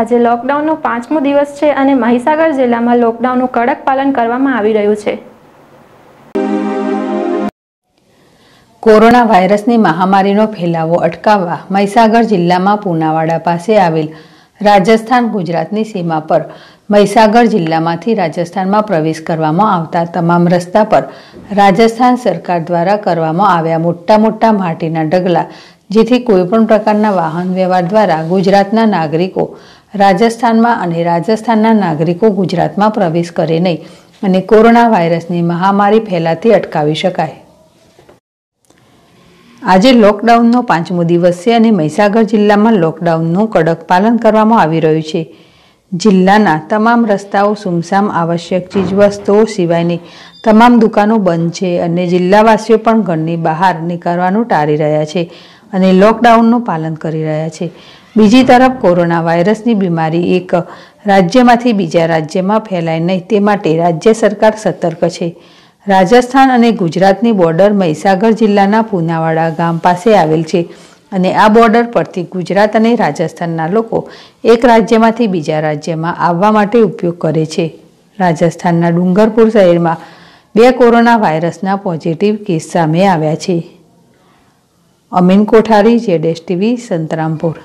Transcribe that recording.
આજે લોકડાઉનનો પાંચમો દિવસ છે અને મહીસાગર જિલ્લામાં લોકડાઉનનું કડક પાલન કરવામાં આવી રહ્યું છે કોરોના વાયરસની મહામારીનો ફેલાવો અટકાવવા મહીસાગર જિલ્લામાં પૂનાવાડા પાસે આવેલ રાજસ્થાન ગુજરાતની સીમા પર મહીસાગર જિલ્લામાંથી રાજસ્થાનમાં પ્રવેશ કરવામાં આવતા તમામ રસ્તા પર રાજસ્થાન સરકાર દ્વારા કરવામાં આવ્યા મોટા મોટા માટીના ઢગલા જેથી કોઈપણ પ્રકારના વાહન વ્યવહાર દ્વારા ગુજરાતના નાગરિકો રાજસ્થાનમાં અને રાજસ્થાનના નાગરિકો ગુજરાતમાં પ્રવેશ કરે નહીં અને કોરોના વાયરસની મહામારી ફેલાતી અટકાવી શકાય આજે લોકડાઉનનો પાંચમો દિવસ છે અને મહીસાગર જિલ્લામાં લોકડાઉનનું કડક પાલન કરવામાં આવી રહ્યું છે જિલ્લાના તમામ રસ્તાઓ સુમસામ આવશ્યક ચીજવસ્તુઓ સિવાયની તમામ દુકાનો બંધ છે અને જિલ્લાવાસીઓ પણ ઘરની બહાર નીકળવાનું ટાળી રહ્યા છે અને લોકડાઉનનું પાલન કરી રહ્યા છે બીજી તરફ કોરોના વાયરસની બીમારી એક રાજ્યમાંથી બીજા રાજ્યમાં ફેલાય નહીં તે માટે રાજ્ય સરકાર સતર્ક છે રાજસ્થાન અને ગુજરાતની બોર્ડર મહીસાગર જિલ્લાના પુનાવાડા ગામ પાસે આવેલ છે અને આ બોર્ડર પરથી ગુજરાત અને રાજસ્થાનના લોકો એક રાજ્યમાંથી બીજા રાજ્યમાં આવવા માટે ઉપયોગ કરે છે રાજસ્થાનના ડુંગરપુર શહેરમાં બે કોરોના વાયરસના પોઝિટિવ કેસ સામે આવ્યા છે અમીન કોઠારી જેડેસ ટીવી સંતરામપુર